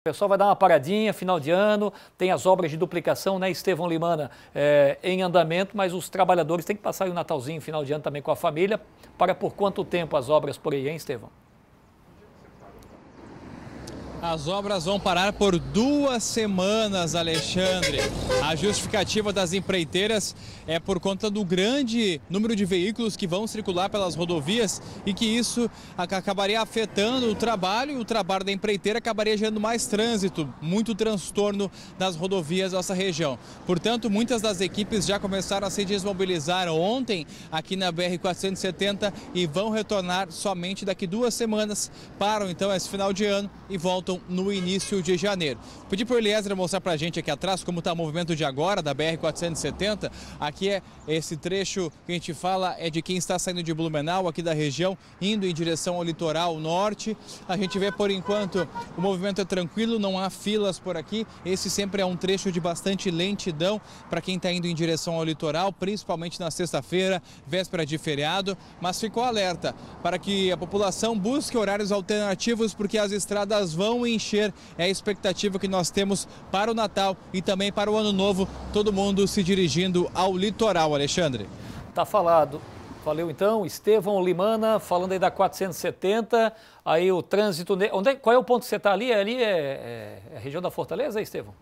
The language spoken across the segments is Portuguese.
O pessoal vai dar uma paradinha, final de ano, tem as obras de duplicação, né, Estevão Limana, é, em andamento, mas os trabalhadores têm que passar o Natalzinho, final de ano também com a família. Para por quanto tempo as obras por aí, hein, Estevão? As obras vão parar por duas semanas, Alexandre. A justificativa das empreiteiras é por conta do grande número de veículos que vão circular pelas rodovias e que isso acabaria afetando o trabalho, o trabalho da empreiteira acabaria gerando mais trânsito, muito transtorno nas rodovias dessa região. Portanto, muitas das equipes já começaram a se desmobilizar ontem aqui na BR-470 e vão retornar somente daqui duas semanas. Param então esse final de ano e voltam voltam no início de janeiro. Pedi para o Eliezer mostrar para a gente aqui atrás como está o movimento de agora, da BR-470. Aqui é esse trecho que a gente fala é de quem está saindo de Blumenau, aqui da região, indo em direção ao litoral norte. A gente vê, por enquanto, o movimento é tranquilo, não há filas por aqui. Esse sempre é um trecho de bastante lentidão para quem está indo em direção ao litoral, principalmente na sexta-feira, véspera de feriado. Mas ficou alerta para que a população busque horários alternativos, porque as estradas vão encher. É a expectativa que nós temos para o Natal e também para o Ano Novo, todo mundo se dirigindo ao litoral, Alexandre. Tá falado. Valeu então, Estevão Limana, falando aí da 470, aí o trânsito. Onde é, qual é o ponto que você está ali? É ali é, é, é, a região da Fortaleza, é, Estevão?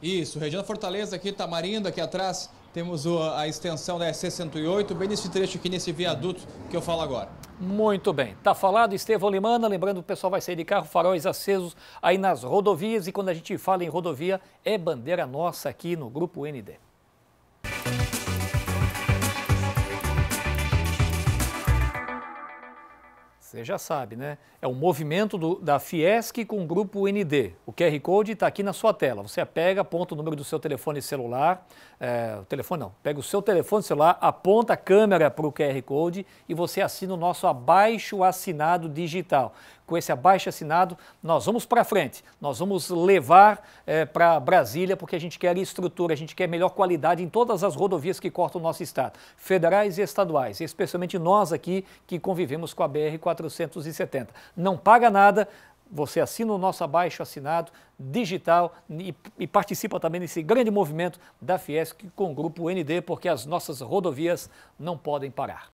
Isso, região da Fortaleza aqui, Tamarindo, aqui atrás, temos a extensão da SC-108, bem nesse trecho aqui, nesse viaduto que eu falo agora. Muito bem. Tá falado, Estevão Limana. Lembrando que o pessoal vai sair de carro, faróis acesos aí nas rodovias. E quando a gente fala em rodovia, é bandeira nossa aqui no Grupo ND. Você já sabe, né? É um movimento do, da Fiesc com o grupo ND. O QR Code está aqui na sua tela. Você pega, aponta o número do seu telefone celular. É, telefone não. Pega o seu telefone celular, aponta a câmera para o QR Code e você assina o nosso abaixo assinado digital com esse abaixo assinado, nós vamos para frente, nós vamos levar é, eh, para Brasília, porque a gente quer estrutura, a gente quer melhor qualidade em todas as rodovias que cortam o nosso estado, federais e estaduais, especialmente nós aqui que convivemos com a BR-470. Não paga nada, você assina o nosso abaixo assinado digital e, e, participa também desse grande movimento da Fiesc com o grupo ND, porque as nossas rodovias não podem parar.